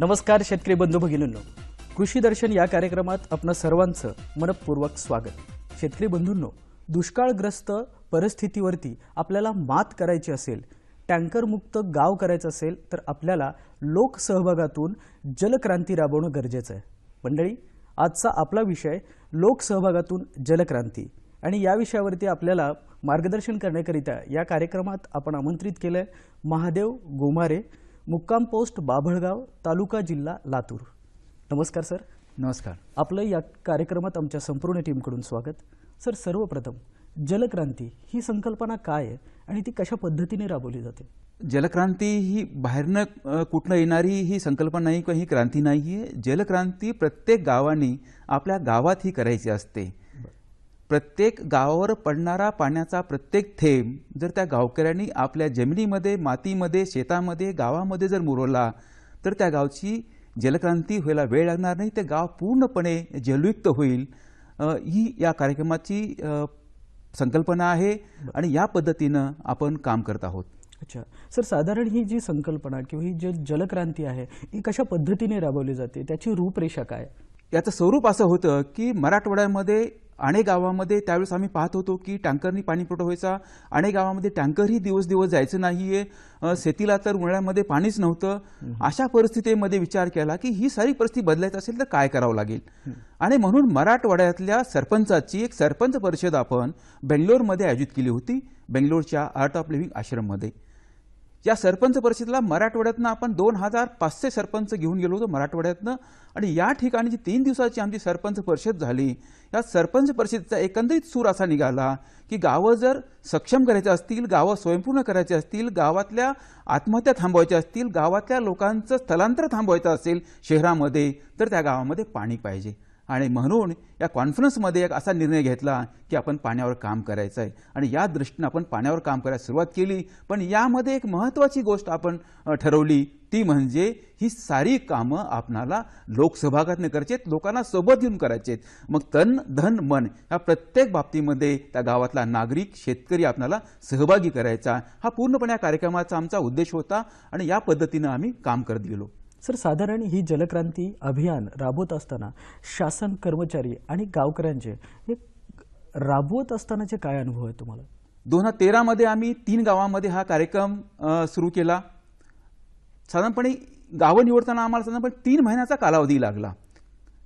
नमस्कार शेतकरी बंधू भगिनींनो कृषी दर्शन या कार्यक्रमात आपण सर्वांचं मनपूर्वक स्वागत शेतकरी बंधूंनो दुष्काळग्रस्त परिस्थितीवरती आपल्याला मात करायची असेल टँकरमुक्त गाव करायचं असेल तर आपल्याला लोकसहभागातून जलक्रांती राबवणं गरजेचं आहे मंडळी आजचा आपला विषय लोकसहभागातून जलक्रांती आणि या विषयावरती आपल्याला मार्गदर्शन करण्याकरिता या कार्यक्रमात आपण आमंत्रित केलं आहे महादेव गोमारे मुक्काम पोस्ट बाभळगाव तालुका जिल्हा लातूर नमस्कार सर नमस्कार आपलं या कार्यक्रमात आमच्या संपूर्ण टीमकडून स्वागत सर सर्वप्रथम जलक्रांती ही संकल्पना काय आहे आणि ती कशा पद्धतीने राबवली जाते जलक्रांती ही बाहेरनं कुठनं येणारी ही संकल्पना नाही किंवा ही क्रांती नाही आहे जलक्रांती प्रत्येक गावाने आपल्या गावात ही करायची असते प्रत्येक गावावर पडणारा पाण्याचा प्रत्येक थेंब जर त्या गावकऱ्यांनी आपल्या जमिनीमध्ये मातीमध्ये शेतामध्ये गावामध्ये जर मुरवला तर त्या गावची जलक्रांती व्हायला वेळ लागणार नाही ते गाव पूर्णपणे जलयुक्त होईल ही या कार्यक्रमाची संकल्पना आहे आणि या पद्धतीनं आपण काम करत आहोत अच्छा सर साधारण ही जी संकल्पना किंवा ही जी जलक्रांती आहे ही कशा पद्धतीने राबवली जाते त्याची रूपरेषा काय याचं स्वरूप असं होतं की मराठवाड्यामध्ये अनेक गावामध्ये त्यावेळेस आम्ही पाहत होतो की टँकरनी पाणीपुरवठा व्हायचा अनेक गावामध्ये टँकरही दिवस दिवस जायचं नाहीये शेतीला तर उन्हाळ्यामध्ये पाणीच नव्हतं अशा परिस्थितीमध्ये विचार केला की ही सारी परिस्थिती बदलायची असेल तर काय करावं लागेल आणि म्हणून मराठवाड्यातल्या सरपंचाची एक सरपंच परिषद आपण बेंगलोरमध्ये आयोजित केली होती बेंगलोरच्या आर्ट ऑफ लिव्हिंग आश्रममध्ये या सरपंच परिषदेला मराठवाड्यातनं आपण दोन हजार पाचशे सरपंच घेऊन गेलो होतो मराठवाड्यातनं आणि या ठिकाणी जी तीन दिवसाची आमची सरपंच परिषद झाली या सरपंच परिषदेचा एकंदरीत सूर असा निघाला की गावं जर सक्षम करायचे असतील गावं स्वयंपूर्ण करायचे असतील गावातल्या आत्महत्या थांबवायच्या असतील गावातल्या लोकांचं स्थलांतर थांबवायचं असेल शहरामध्ये तर त्या गावामध्ये पाणी पाहिजे आणि म्हणून या कॉन्फरन्समध्ये एक असा निर्णय घेतला की आपण पाण्यावर काम करायचं आहे आणि या दृष्टीनं आपण पाण्यावर काम करायला सुरुवात केली पण यामध्ये एक महत्त्वाची गोष्ट आपण ठरवली ती म्हणजे ही सारी कामं आपणाला लोकसहभागातनं करायचे आहेत लोकांना सोबत घेऊन करायचे आहेत मग तन धन मन ह्या प्रत्येक बाबतीमध्ये त्या गावातला नागरिक शेतकरी आपणाला सहभागी करायचा हा पूर्णपणे या कार्यक्रमाचा आमचा उद्देश होता आणि या पद्धतीनं आम्ही काम करत गेलो सर साधारण ही जलक्रांती अभियान राबवत असताना शासन कर्मचारी आणि गावकऱ्यांचे हे राबवत असतानाचे काय अनुभव आहे तुम्हाला दोन हजार तेरामध्ये आम्ही तीन गावामध्ये हा कार्यक्रम सुरू केला साधारणपणे गावं निवडताना आम्हाला साधारणपणे तीन महिन्याचा कालावधी लागला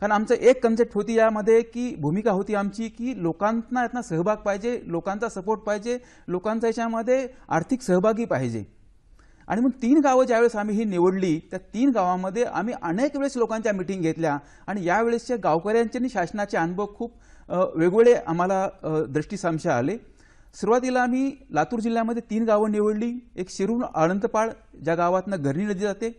कारण आमचं एक कन्सेप्ट होती यामध्ये की भूमिका होती आमची की लोकांना यातनं सहभाग पाहिजे लोकांचा सपोर्ट पाहिजे लोकांचा याच्यामध्ये आर्थिक सहभागी पाहिजे आणि मग तीन गावं ज्यावेळेस आम्ही ही निवडली त्या तीन गावामध्ये आम्ही अनेक वेळेस लोकांच्या मिटिंग घेतल्या आणि यावेळेसच्या गावकऱ्यांचे आणि शासनाचे अनुभव खूप वेगवेगळे आम्हाला दृष्टीसामशा आले सुरुवातीला आम्ही लातूर जिल्ह्यामध्ये तीन गावं निवडली एक शिरूर अनंतपाळ ज्या गावातनं घरणी नदी जाते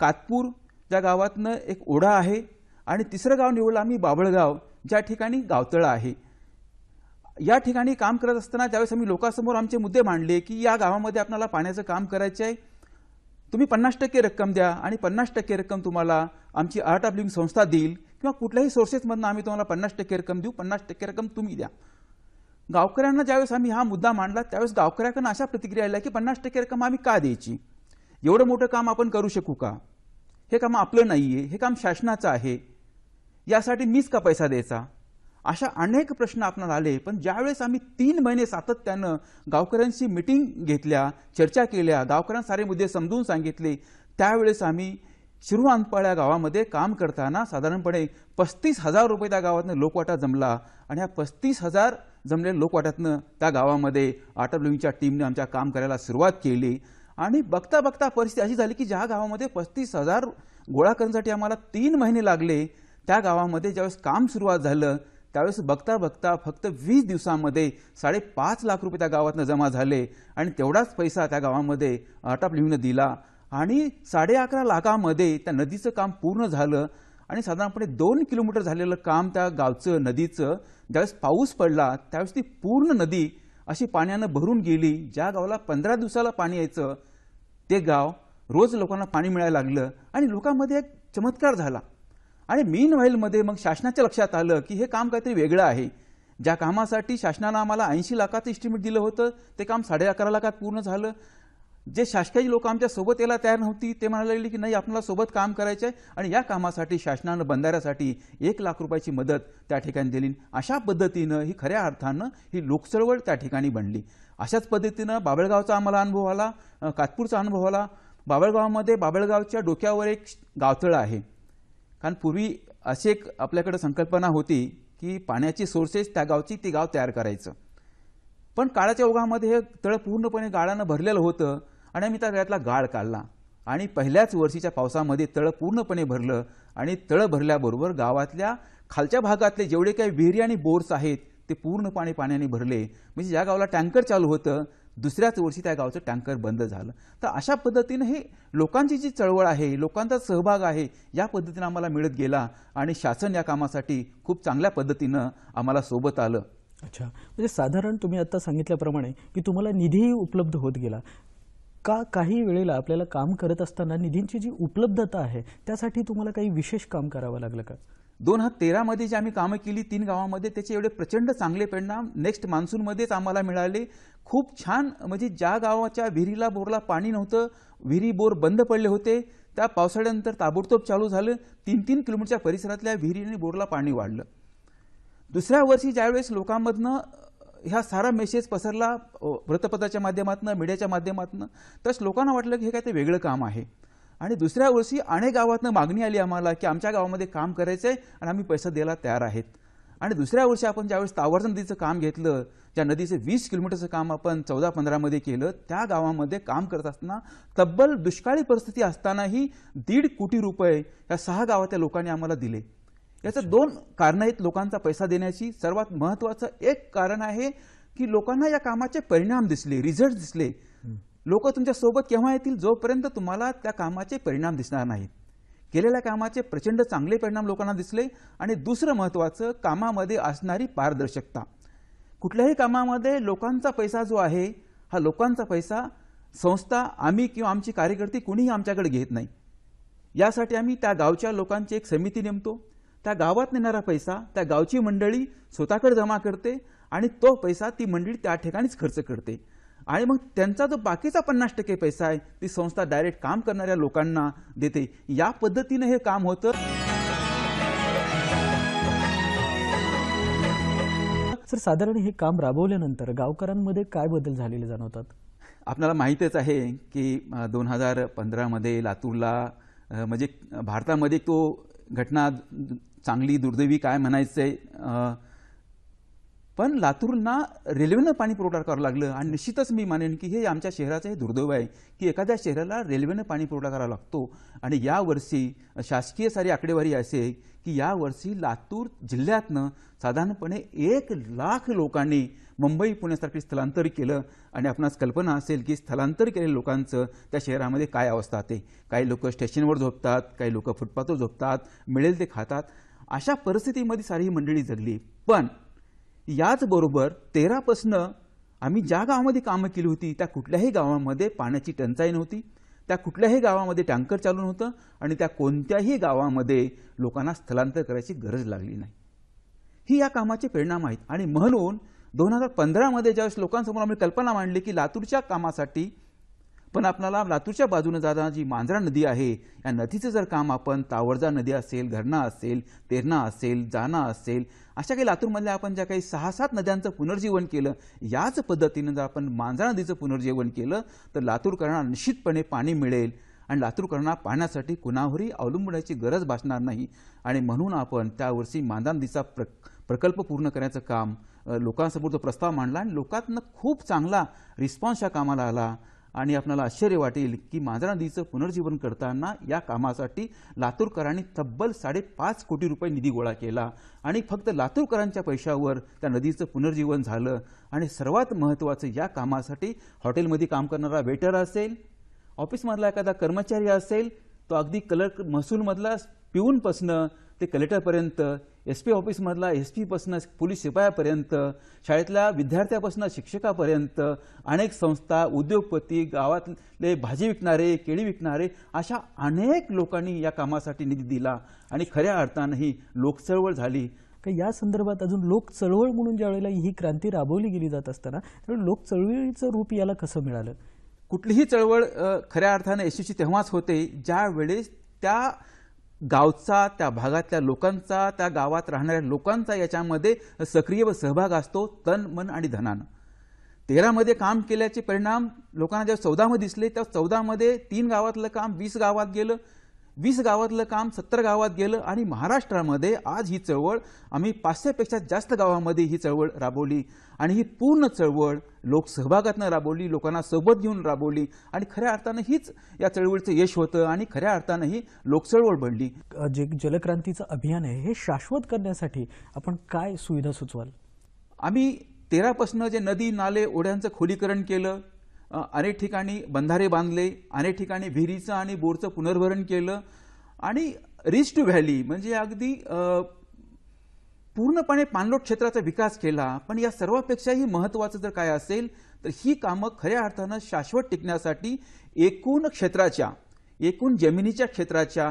कातपूर ज्या गावातनं एक ओढा आहे आणि तिसरं गाव निवडलं आम्ही बाबळगाव ज्या ठिकाणी गावतळं आहे या ठिकाणी काम करत असताना ज्यावेळेस आम्ही लोकांसमोर आमचे मुद्दे मांडले की या गावामध्ये आपल्याला पाण्याचं काम करायचं आहे तुम्ही पन्नास टक्के रक्कम द्या आणि पन्नास टक्के रक्कम तुम्हाला आमची आर्ट ऑफ लिव्हिंग संस्था देईल किंवा कुठल्याही सोर्सेसमधून आम्ही तुम्हाला पन्नास टक्के रक्कम देऊ पन्नास टक्के रक्कम तुम्ही द्या गावकऱ्यांना ज्यावेळेस आम्ही हा मुद्दा मांडला त्यावेळेस गावकऱ्याकडनं अशा प्रतिक्रिया आल्या की पन्नास टक्के रक्कम आम्ही का द्यायची एवढं मोठं काम आपण करू शकू का हे काम आपलं नाही आहे हे काम शासनाचं आहे यासाठी मीच का पैसा द्यायचा अशा अनेक प्रश्न आपणाला आले पण ज्यावेळेस आम्ही तीन महिने सातत्यानं गावकऱ्यांशी मिटिंग घेतल्या चर्चा केल्या गावकऱ्यांना सारे मुद्दे समजून सांगितले त्यावेळेस आम्ही शिरुआंतपाळ गावामध्ये काम करताना साधारणपणे पस्तीस हजार रुपये त्या गावातनं लोकवाटा जमला आणि ह्या पस्तीस हजार जमलेल्या लोकवाट्यातनं त्या गावामध्ये आटर लुईंगच्या टीमने आमच्या काम करायला सुरुवात केली आणि बघता बघता परिस्थिती अशी झाली की ज्या गावामध्ये पस्तीस हजार गोळा करण्यासाठी आम्हाला तीन महिने लागले त्या गावामध्ये ज्यावेळेस काम सुरुवात झालं त्यावेळेस बघता बघता फक्त वीस दिवसामध्ये साडेपाच लाख रुपये त्या गावातनं जमा झाले आणि तेवढाच पैसा त्या गावामध्ये आटाप लिहून दिला आणि साडे अकरा लाखामध्ये त्या नदीचं काम पूर्ण झालं आणि साधारणपणे दोन किलोमीटर झालेलं काम त्या गावचं नदीचं ज्यावेळेस पाऊस पडला त्यावेळेस ती पूर्ण नदी अशी पाण्यानं भरून गेली ज्या गावाला पंधरा दिवसाला पाणी यायचं ते गाव रोज लोकांना पाणी मिळायला लागलं आणि लोकांमध्ये एक चमत्कार झाला आणि मीन व्हाईलमध्ये मग शासनाच्या लक्षात आलं की हे काम काहीतरी वेगळं आहे ज्या कामासाठी शासनानं आम्हाला ऐंशी लाखाचं इस्टिमेट दिलं होतं ते काम साडे अकरा लाखात पूर्ण झालं जे शासकीय लोक आमच्या सोबत यायला तयार नव्हती ते म्हणायला लागले की नाही आपल्याला सोबत काम करायचं आहे आणि या कामासाठी शासनानं बंधाऱ्यासाठी एक लाख रुपयाची मदत त्या ठिकाणी दिली अशा पद्धतीनं ही खऱ्या अर्थानं ही लोकचळवळ त्या ठिकाणी बनली अशाच पद्धतीनं बाबळगावचा आम्हाला अनुभव आला कातपूरचा अनुभव आला बाबळगावमध्ये बाबळगावच्या डोक्यावर एक गावतळ आहे कारण पूर्वी अशी एक आपल्याकडे संकल्पना होती की पाण्याची सोर्सेस त्या गावची ती गाव तयार करायचं पण काळाच्या ओघामध्ये हे तळ पूर्णपणे गाळानं भरलेलं होतं आणि आम्ही त्या गळ्यातला गाळ काढला आणि पहिल्याच वर्षीच्या पावसामध्ये तळ पूर्णपणे भरलं आणि तळ भरल्याबरोबर गावातल्या खालच्या भागातले जेवढे काही विहिरी आणि बोर्स आहेत ते पूर्णपणे पाण्याने भरले म्हणजे ज्या गावाला टँकर चालू होतं दुसऱ्याच वर्षी त्या गावचं टँकर बंद झालं तर अशा पद्धतीनं हे लोकांची जी चळवळ आहे लोकांचा सहभाग आहे या पद्धतीनं आम्हाला मिळत गेला आणि शासन या कामासाठी खूप चांगल्या पद्धतीनं आम्हाला सोबत आलं अच्छा म्हणजे साधारण तुम्ही आता सांगितल्याप्रमाणे की तुम्हाला निधीही उपलब्ध होत गेला का काही वेळेला आपल्याला काम करत असताना निधींची जी उपलब्धता आहे त्यासाठी तुम्हाला काही विशेष काम करावं लागलं का दोन हजार तेरामध्ये जे आम्ही कामं केली तीन गावामध्ये त्याचे एवढे प्रचंड चांगले परिणाम नेक्स्ट मान्सूनमध्येच आम्हाला मिळाले खूप छान म्हणजे ज्या गावाच्या विहिरीला बोरला पाणी नव्हतं विहिरी बोर बंद पडले होते त्या पावसाळ्यानंतर ताबडतोब चालू झालं तीन तीन किलोमीटरच्या परिसरातल्या विहिरी आणि बोरला पाणी वाढलं दुसऱ्या वर्षी ज्यावेळेस लोकांमधनं ह्या सारा मेसेज पसरला वृत्तपत्राच्या माध्यमातून मीडियाच्या माध्यमातून तसं लोकांना वाटलं की हे काय ते वेगळं काम आहे आणि दुसऱ्या वर्षी अनेक गावातनं मागणी आली आम्हाला की आमच्या गावामध्ये काम करायचं आहे आणि आम्ही पैसा द्यायला तयार आहेत आणि दुसऱ्या वर्षी आपण ज्यावेळेस तावर्जा नदीचं काम घेतलं ज्या नदीचे वीस किलोमीटरचं काम आपण चौदा पंधरामध्ये केलं त्या गावामध्ये काम करत असताना तब्बल दुष्काळी परिस्थिती असतानाही दीड कोटी रुपये या सहा गावातल्या लोकांनी आम्हाला दिले याचं दोन कारणं आहेत लोकांचा पैसा देण्याची सर्वात महत्त्वाचं एक कारण आहे की लोकांना या कामाचे परिणाम दिसले रिझल्ट दिसले लोक तुमच्यासोबत केव्हा येतील जोपर्यंत तुम्हाला त्या कामाचे परिणाम दिसणार नाहीत केलेल्या कामाचे प्रचंड चांगले परिणाम लोकांना दिसले आणि दुसरं महत्वाचं कामामध्ये असणारी पारदर्शकता कुठल्याही कामामध्ये लोकांचा पैसा जो आहे हा लोकांचा पैसा संस्था आम्ही किंवा आमची कार्यकर्ती कुणीही आमच्याकडे घेत नाही यासाठी आम्ही त्या गावच्या लोकांची एक समिती नेमतो त्या गावात नेणारा पैसा त्या गावची मंडळी स्वतःकडे जमा करते आणि तो पैसा ती मंडळी त्या ठिकाणीच खर्च करते आणि मग त्यांचा जो बाकीचा पन्नास टक्के पैसा आहे ती संस्था डायरेक्ट काम करणाऱ्या लोकांना देते या पद्धतीने हे काम होतं सर साधारण हे काम राबवल्यानंतर गावकऱ्यांमध्ये काय बदल झालेले जाणवतात आपल्याला माहितीच आहे की दोन हजार पंधरामध्ये लातूरला म्हणजे भारतामध्ये तो घटना चांगली दुर्दैवी काय म्हणायचं आहे पण लातूरना रेल्वेनं पाणी पुरवठा करावं लागलं आणि निश्चितच मी मानेन की हे आमच्या शहराचं हे दुर्दैव आहे की एखाद्या शहराला रेल्वेनं पाणी पुरवठा करावा लागतो आणि यावर्षी शासकीय सारी आकडेवारी असे की यावर्षी लातूर जिल्ह्यातनं साधारणपणे एक लाख लोकांनी मुंबई पुण्यासारखी स्थलांतर केलं आणि आपणास कल्पना असेल की स्थलांतर केलेल्या लोकांचं त्या शहरामध्ये काय अवस्था आहे काही लोक स्टेशनवर झोपतात काही लोक फुटपाथवर झोपतात मिळेल ते खातात अशा परिस्थितीमध्ये सारी ही मंडळी जगली पण याचबरोबर तेरापासनं आम्ही ज्या गावामध्ये कामं केली होती त्या कुठल्याही गावामध्ये पाण्याची टंचाई नव्हती त्या कुठल्याही गावामध्ये टँकर चालू नव्हतं आणि त्या कोणत्याही गावामध्ये लोकांना स्थलांतर करायची गरज लागली नाही ही या कामाचे परिणाम आहेत आणि म्हणून दोन हजार पंधरामध्ये ज्यावेळेस लोकांसमोर आम्ही कल्पना मांडली की लातूरच्या कामासाठी पण आपल्याला लातूरच्या बाजूने जाताना जी मांजरा नदी आहे या नदीचं जर काम आपण तावडजा नदी असेल घरणा असेल तेरणा असेल जाना असेल अशा काही लातूरमधल्या आपण ज्या काही सहा सात नद्यांचं पुनर्जीवन केलं याच पद्धतीनं जर आपण मांजरा नदीचं पुनर्जीवन केलं तर लातूरकरांना निश्चितपणे पाणी मिळेल आणि लातूरकरांना पाण्यासाठी कुणावरही अवलंबण्याची गरज भासणार नाही आणि म्हणून आपण त्यावर्षी मांजरा नदीचा प्रकल्प पूर्ण करण्याचं काम लोकांसमोर तो प्रस्ताव मांडला आणि लोकांना खूप चांगला रिस्पॉन्स या कामाला आला आणि आपल्याला आश्चर्य वाटेल की मांजरा नदीचं पुनर्जीवन करताना या कामासाठी लातूरकरांनी तब्बल साडेपाच कोटी रुपये निधी गोळा केला आणि फक्त लातूरकरांच्या पैशावर त्या नदीचं पुनर्जीवन झालं आणि सर्वात महत्त्वाचं या कामासाठी हॉटेलमध्ये काम करणारा वेटर असेल ऑफिसमधला एखादा कर्मचारी असेल तो अगदी कलर महसूलमधला पसणं ते कलेक्टरपर्यंत एस पी ऑफिसमधला एस पीपासून पोलीस शिपायापर्यंत शाळेतल्या विद्यार्थ्यापासून शिक्षकापर्यंत अनेक संस्था उद्योगपती गावातले भाजी विकणारे केळी विकणारे अशा अनेक लोकांनी या कामासाठी निधी दिला आणि खऱ्या अर्थानंही ही लोकचळवळ झाली का या संदर्भात अजून लोक चळवळ म्हणून ज्या वेळेला ही क्रांती राबवली गेली जात असताना लोक चळवळीचं रूप याला कसं मिळालं कुठलीही चळवळ खऱ्या अर्थानं यशस्वी तेव्हाच होते ज्या वेळेस त्या गावचा त्या भागातल्या लोकांचा त्या गावात राहणाऱ्या लोकांचा याच्यामध्ये सक्रिय व सहभाग असतो तन मन आणि धनानं तेरामध्ये काम केल्याचे परिणाम लोकांना जेव्हा चौदामध्ये दिसले त्या चौदामध्ये तीन गावातलं काम वीस गावात गेलं वीस गावातलं काम सत्तर गावात गेलं आणि महाराष्ट्रामध्ये आज ही चळवळ आम्ही पाचशेपेक्षा जास्त गावामध्ये ही चळवळ राबवली आणि ही पूर्ण चळवळ लोकसहभागातनं राबवली लोकांना सोबत घेऊन राबवली आणि खऱ्या अर्थानं हीच या चळवळीचं यश होतं आणि खऱ्या अर्थानं ही लोकचळवळ बनली जे जलक्रांतीचं अभियान आहे हे शाश्वत करण्यासाठी आपण काय सुविधा सुचवाल आम्ही तेरापासनं जे नदी नाले ओढ्यांचं खोलीकरण केलं अनेक ठिकाणी बंधारे बांधले अनेक ठिकाणी विहिरीचं आणि बोरचं पुनर्भरण केलं आणि रिच टू व्हॅली म्हणजे अगदी पूर्णपणे पाणलोट क्षेत्राचा विकास केला पण या सर्वापेक्षाही महत्त्वाचं जर काय असेल तर ही कामं खऱ्या अर्थानं शाश्वत टिकण्यासाठी एकूण क्षेत्राच्या एकूण जमिनीच्या क्षेत्राच्या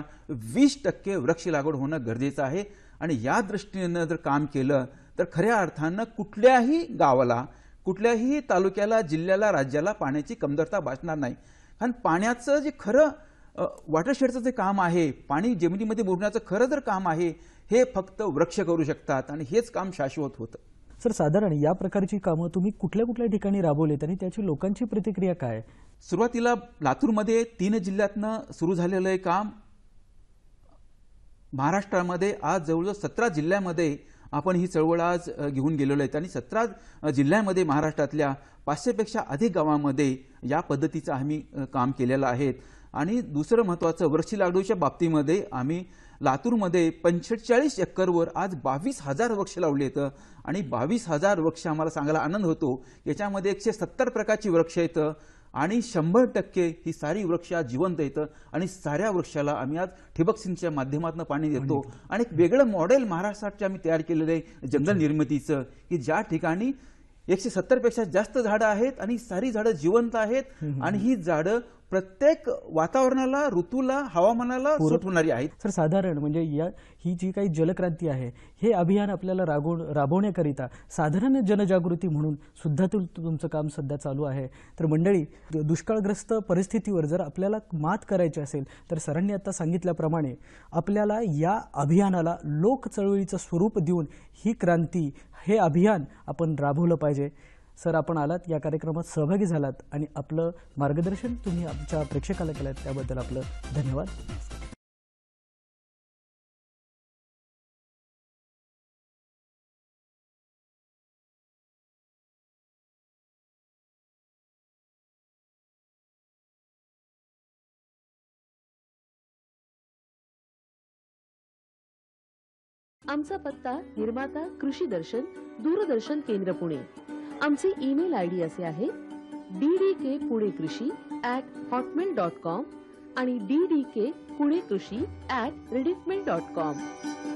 वीस टक्के वृक्ष लागवड होणं गरजेचं आहे आणि या दृष्टीनं जर काम केलं तर खऱ्या अर्थानं कुठल्याही गावाला कुठल्याही तालुक्याला जिल्ह्याला राज्याला पाण्याची कमतरता भासणार नाही कारण पाण्याचं जे खरं वॉटरशेडचं जे काम आहे पाणी जमिनीमध्ये मुरण्याचं खरं जर काम आहे हे फक्त वृक्ष करू शकतात आणि हेच काम शाश्वत होतं सर साधारण या प्रकारची कामं तुम्ही कुठल्या कुठल्या ठिकाणी राबवलेत आणि त्याची लोकांची प्रतिक्रिया काय सुरुवातीला लातूरमध्ये तीन जिल्ह्यातनं सुरू झालेलं आहे काम महाराष्ट्रामध्ये आज जवळजवळ सतरा जिल्ह्यामध्ये आपण ही चळवळ आज घेऊन गेलेलो आहेत आणि सतरा जिल्ह्यांमध्ये महाराष्ट्रातल्या पाचशेपेक्षा अधिक गावांमध्ये या पद्धतीचं आम्ही काम केलेलं आहे आणि दुसरं महत्त्वाचं वृक्षी लागवडीच्या बाबतीमध्ये आम्ही लातूरमध्ये पंचेचाळीस एक्करवर आज बावीस हजार वृक्ष लावले आहेत आणि बावीस हजार वृक्ष आम्हाला सांगायला आनंद होतो याच्यामध्ये एकशे सत्तर प्रकारची वृक्ष येतं आणि शंभर टक्के ही सारी वृक्ष आज जिवंत येतं आणि साऱ्या वृक्षाला आम्ही आज ठिबक सिंचच्या माध्यमातून पाणी देतो आणि एक वेगळं मॉडेल महाराष्ट्राचे आम्ही तयार केलेलं आहे जंगल निर्मितीचं की ज्या ठिकाणी एकशे सत्तरपेक्षा जास्त झाडं आहेत आणि सारी झाडं जिवंत आहेत आणि ही झाडं प्रत्येक वातावरणाला ऋतूला हवामानाला सूट होणारी आहेत सर साधारण म्हणजे या ही जी काही जलक्रांती आहे हे अभियान आपल्याला राबव राबवण्याकरिता साधारण जनजागृती म्हणून सुद्धा तुमचं काम सध्या चालू आहे तर मंडळी दुष्काळग्रस्त परिस्थितीवर जर आपल्याला मात करायची असेल तर सरांनी आता सांगितल्याप्रमाणे आपल्याला या अभियानाला लोक चळवळीचं स्वरूप देऊन ही क्रांती हे अभियान आपण राबवलं पाहिजे सर आपण आलात या कार्यक्रमात सहभागी झालात आणि आपलं मार्गदर्शन तुम्ही आमच्या प्रेक्षकाला केलं त्याबद्दल आपलं धन्यवाद आमचा पत्ता निर्माता कृषी दर्शन दूरदर्शन केंद्र पुणे आमचे ईमेल आय डी असे आहे डी डी के पुणे कृषी ऍट हॉटमेल डॉट कॉम आणि डी डी के पुणे कृषी ऍट रेडिफमेल डॉट कॉम